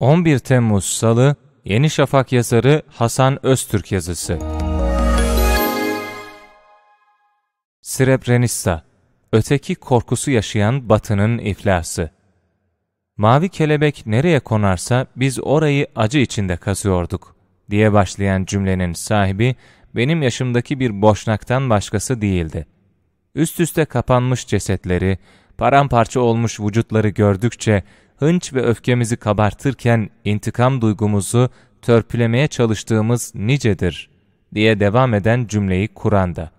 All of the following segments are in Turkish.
11 Temmuz Salı, Yeni Şafak yazarı Hasan Öztürk yazısı. Srebrenica, öteki korkusu yaşayan Batı'nın iflası. Mavi kelebek nereye konarsa biz orayı acı içinde kazıyorduk diye başlayan cümlenin sahibi benim yaşımdaki bir boşnaktan başkası değildi. Üst üste kapanmış cesetleri, paramparça olmuş vücutları gördükçe hınç ve öfkemizi kabartırken intikam duygumuzu törpülemeye çalıştığımız nicedir diye devam eden cümleyi Kur'an'da.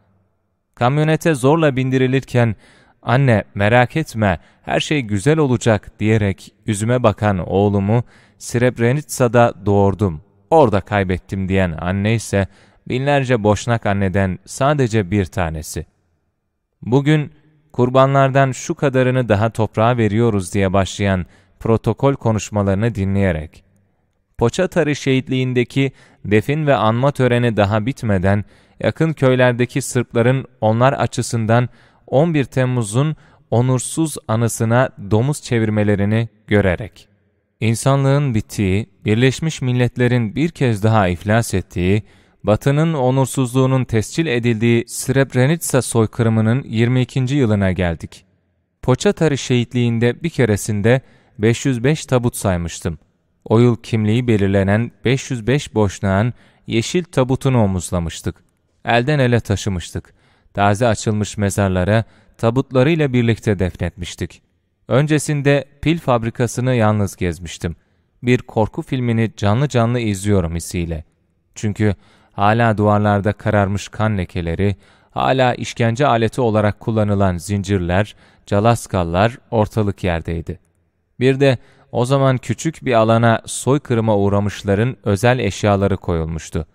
Kamyonete zorla bindirilirken anne merak etme her şey güzel olacak diyerek yüzüme bakan oğlumu Srebrenica'da doğurdum. Orada kaybettim diyen anne ise binlerce boşnak anneden sadece bir tanesi. Bugün kurbanlardan şu kadarını daha toprağa veriyoruz diye başlayan protokol konuşmalarını dinleyerek. Poçatarı şehitliğindeki defin ve anma töreni daha bitmeden yakın köylerdeki Sırpların onlar açısından 11 Temmuz'un onursuz anısına domuz çevirmelerini görerek. İnsanlığın bittiği, Birleşmiş Milletler'in bir kez daha iflas ettiği, Batı'nın onursuzluğunun tescil edildiği Srebrenica soykırımının 22. yılına geldik. Poçatarı şehitliğinde bir keresinde 505 tabut saymıştım. O yıl kimliği belirlenen 505 boşnağın yeşil tabutunu omuzlamıştık. Elden ele taşımıştık. Taze açılmış mezarlara tabutlarıyla birlikte defnetmiştik. Öncesinde pil fabrikasını yalnız gezmiştim. Bir korku filmini canlı canlı izliyorum hissiyle. Çünkü hala duvarlarda kararmış kan lekeleri, hala işkence aleti olarak kullanılan zincirler, calaskallar ortalık yerdeydi. Bir de o zaman küçük bir alana soykırıma uğramışların özel eşyaları koyulmuştu.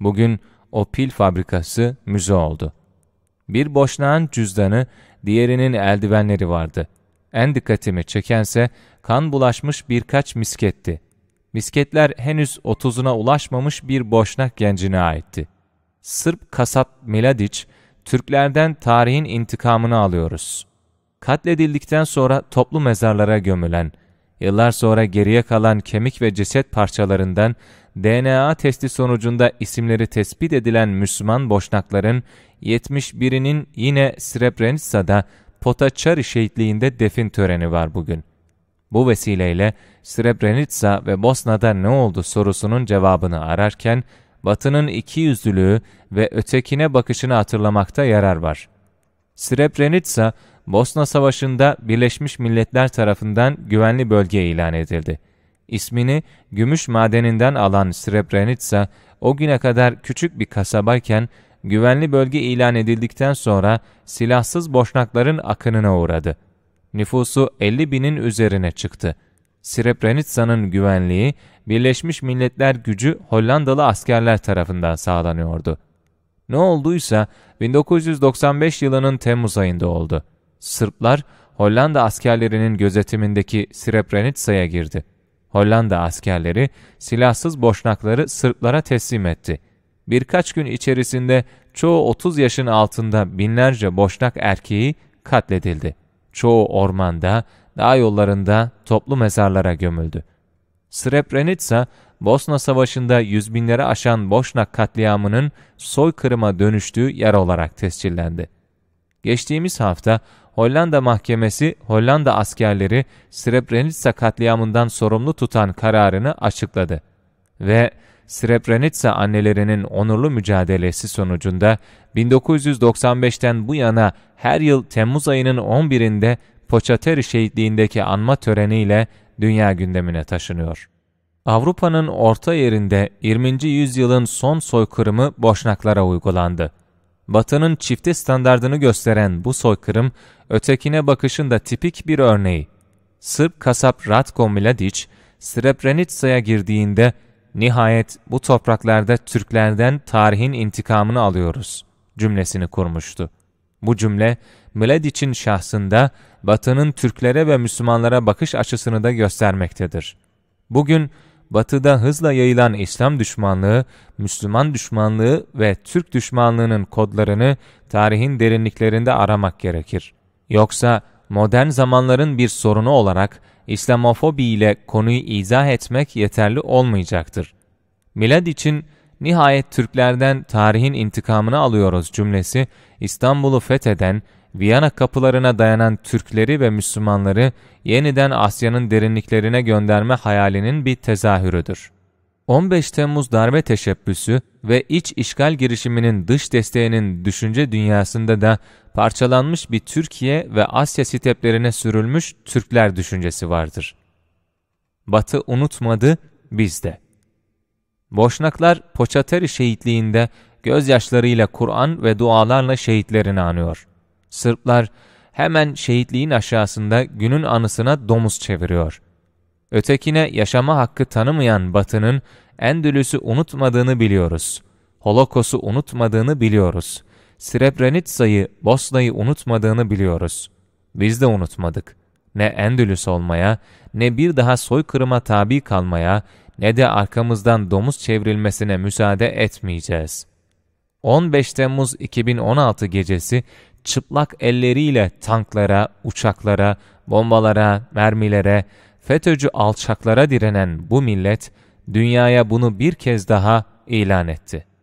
Bugün o pil fabrikası müze oldu. Bir boşnağın cüzdanı, diğerinin eldivenleri vardı. En dikkatimi çekense kan bulaşmış birkaç misketti. Misketler henüz otuzuna ulaşmamış bir boşnak gencine aitti. Sırp kasap Miladiç, Türklerden tarihin intikamını alıyoruz katledildikten sonra toplu mezarlara gömülen, yıllar sonra geriye kalan kemik ve ceset parçalarından DNA testi sonucunda isimleri tespit edilen Müslüman boşnakların 71'inin yine Srebrenica'da Potaçari şehitliğinde defin töreni var bugün. Bu vesileyle Srebrenica ve Bosna'da ne oldu sorusunun cevabını ararken Batı'nın ikiyüzlülüğü ve ötekine bakışını hatırlamakta yarar var. Srebrenica, Bosna Savaşı'nda Birleşmiş Milletler tarafından güvenli bölge ilan edildi. İsmini gümüş madeninden alan Srebrenica, o güne kadar küçük bir kasabayken güvenli bölge ilan edildikten sonra silahsız boşnakların akınına uğradı. Nüfusu 50 binin üzerine çıktı. Srebrenica'nın güvenliği, Birleşmiş Milletler gücü Hollandalı askerler tarafından sağlanıyordu. Ne olduysa 1995 yılının Temmuz ayında oldu. Sırplar Hollanda askerlerinin gözetimindeki Srebrenica'ya girdi. Hollanda askerleri silahsız boşnakları Sırplara teslim etti. Birkaç gün içerisinde çoğu 30 yaşın altında binlerce boşnak erkeği katledildi. Çoğu ormanda, dağ yollarında toplu mezarlara gömüldü. Srebrenica, Bosna Savaşı'nda yüz binlere aşan Boşnak katliamının soykırıma dönüştüğü yer olarak tescillendi. Geçtiğimiz hafta Hollanda mahkemesi Hollanda askerleri Srebrenica katliamından sorumlu tutan kararını açıkladı ve Srebrenica annelerinin onurlu mücadelesi sonucunda 1995'ten bu yana her yıl Temmuz ayının 11'inde Poçateri şehitliğindeki anma töreniyle dünya gündemine taşınıyor. Avrupa'nın orta yerinde 20. yüzyılın son soykırımı Boşnaklara uygulandı. Batı'nın çifte standardını gösteren bu soykırım, ötekine bakışın da tipik bir örneği. Sırp kasap Ratko Mladic, Srebrenica'ya girdiğinde nihayet bu topraklarda Türklerden tarihin intikamını alıyoruz cümlesini kurmuştu. Bu cümle Mladiç'in şahsında Batı'nın Türklere ve Müslümanlara bakış açısını da göstermektedir. Bugün Batı'da hızla yayılan İslam düşmanlığı, Müslüman düşmanlığı ve Türk düşmanlığının kodlarını tarihin derinliklerinde aramak gerekir. Yoksa modern zamanların bir sorunu olarak İslamofobi ile konuyu izah etmek yeterli olmayacaktır. Milad için nihayet Türklerden tarihin intikamını alıyoruz cümlesi İstanbul'u fetheden, Viyana kapılarına dayanan Türkleri ve Müslümanları yeniden Asya'nın derinliklerine gönderme hayalinin bir tezahürüdür. 15 Temmuz darbe teşebbüsü ve iç işgal girişiminin dış desteğinin düşünce dünyasında da parçalanmış bir Türkiye ve Asya siteplerine sürülmüş Türkler düşüncesi vardır. Batı unutmadı, biz de. Boşnaklar Poçateri şehitliğinde gözyaşlarıyla Kur'an ve dualarla şehitlerini anıyor. Sırplar hemen şehitliğin aşağısında günün anısına domuz çeviriyor. Ötekine yaşama hakkı tanımayan Batı'nın Endülüs'ü unutmadığını biliyoruz. Holokos'u unutmadığını biliyoruz. Srebrenitsa'yı, Bosna'yı unutmadığını biliyoruz. Biz de unutmadık. Ne Endülüs olmaya, ne bir daha soykırıma tabi kalmaya, ne de arkamızdan domuz çevrilmesine müsaade etmeyeceğiz. 15 Temmuz 2016 gecesi çıplak elleriyle tanklara, uçaklara, bombalara, mermilere, FETÖ'cü alçaklara direnen bu millet, dünyaya bunu bir kez daha ilan etti.''